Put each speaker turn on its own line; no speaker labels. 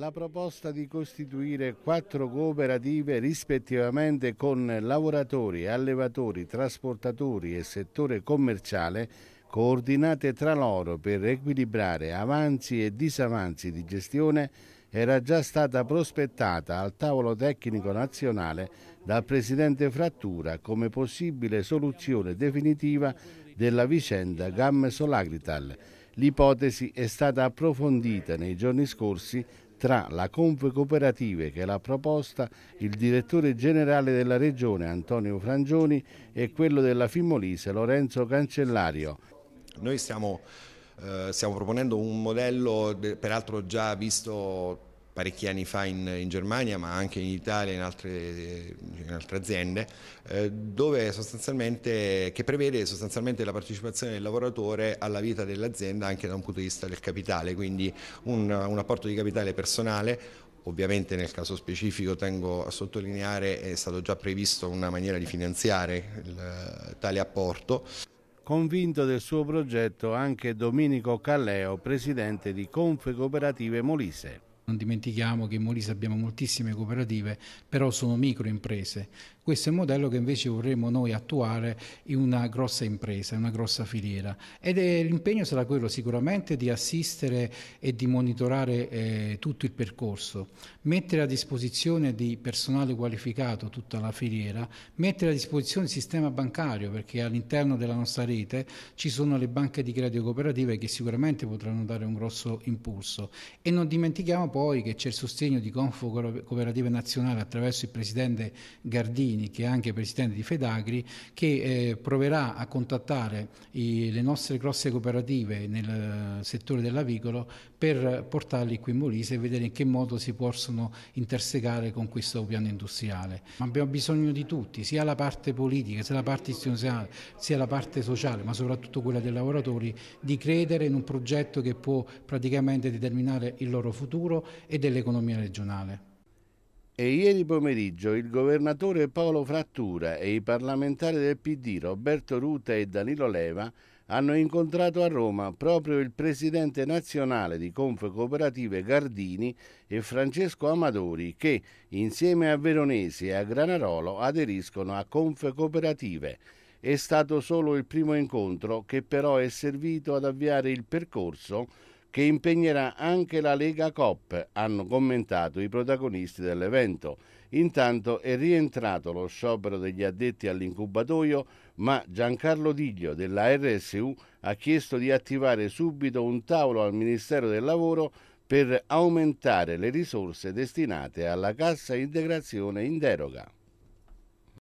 la proposta di costituire quattro cooperative rispettivamente con lavoratori, allevatori, trasportatori e settore commerciale coordinate tra loro per equilibrare avanzi e disavanzi di gestione era già stata prospettata al tavolo tecnico nazionale dal presidente Frattura come possibile soluzione definitiva della vicenda Gamme Solagrital. L'ipotesi è stata approfondita nei giorni scorsi tra la Cooperative che l'ha proposta, il direttore generale della Regione Antonio Frangioni e quello della Fimolise Lorenzo Cancellario.
Noi stiamo, eh, stiamo proponendo un modello peraltro già visto parecchi anni fa in, in, Germania ma anche in Italia e in altre, eh, in altre aziende eh, che prevede sostanzialmente la partecipazione del lavoratore alla vita dell'azienda anche da un punto di vista del capitale quindi un, un apporto di capitale personale Ovviamente nel caso specifico tengo a sottolineare è stato già previsto una maniera di finanziare il, tale apporto. Convinto
del suo progetto anche Domenico Calleo, presidente di Confe Cooperative
Molise. Non dimentichiamo che in Molise abbiamo moltissime cooperative, però sono microimprese. Questo è un modello che invece vorremmo noi attuare in una grossa impresa, in una grossa filiera. Ed l'impegno sarà quello sicuramente di assistere e di monitorare eh, tutto il percorso, mettere a disposizione di personale qualificato tutta la filiera, mettere a disposizione il sistema bancario, perché all'interno della nostra rete ci sono le banche di credito cooperative che sicuramente potranno dare un grosso impulso. E non dimentichiamo poi poi che c'è il sostegno di Confo Cooperative Nazionale attraverso il presidente Gardini, che è anche presidente di Fedagri, che eh, proverà a contattare i, le nostre grosse cooperative nel eh, settore dell'avicolo per portarli qui in Molise e vedere in che modo si possono intersecare con questo piano industriale. Ma abbiamo bisogno di tutti, sia la parte politica, sia la parte istituzionale, sia la parte sociale, ma soprattutto quella dei lavoratori, di credere in un progetto che può praticamente determinare il loro futuro e dell'economia regionale.
E ieri pomeriggio il governatore Paolo Frattura e i parlamentari del PD Roberto Ruta e Danilo Leva hanno incontrato a Roma proprio il presidente nazionale di Cooperative Gardini e Francesco Amadori che insieme a Veronesi e a Granarolo aderiscono a Cooperative. È stato solo il primo incontro che però è servito ad avviare il percorso che impegnerà anche la Lega Cop, hanno commentato i protagonisti dell'evento. Intanto è rientrato lo sciopero degli addetti all'incubatoio, ma Giancarlo Diglio della RSU ha chiesto di attivare subito un tavolo al Ministero del Lavoro per aumentare le risorse destinate alla cassa integrazione in deroga.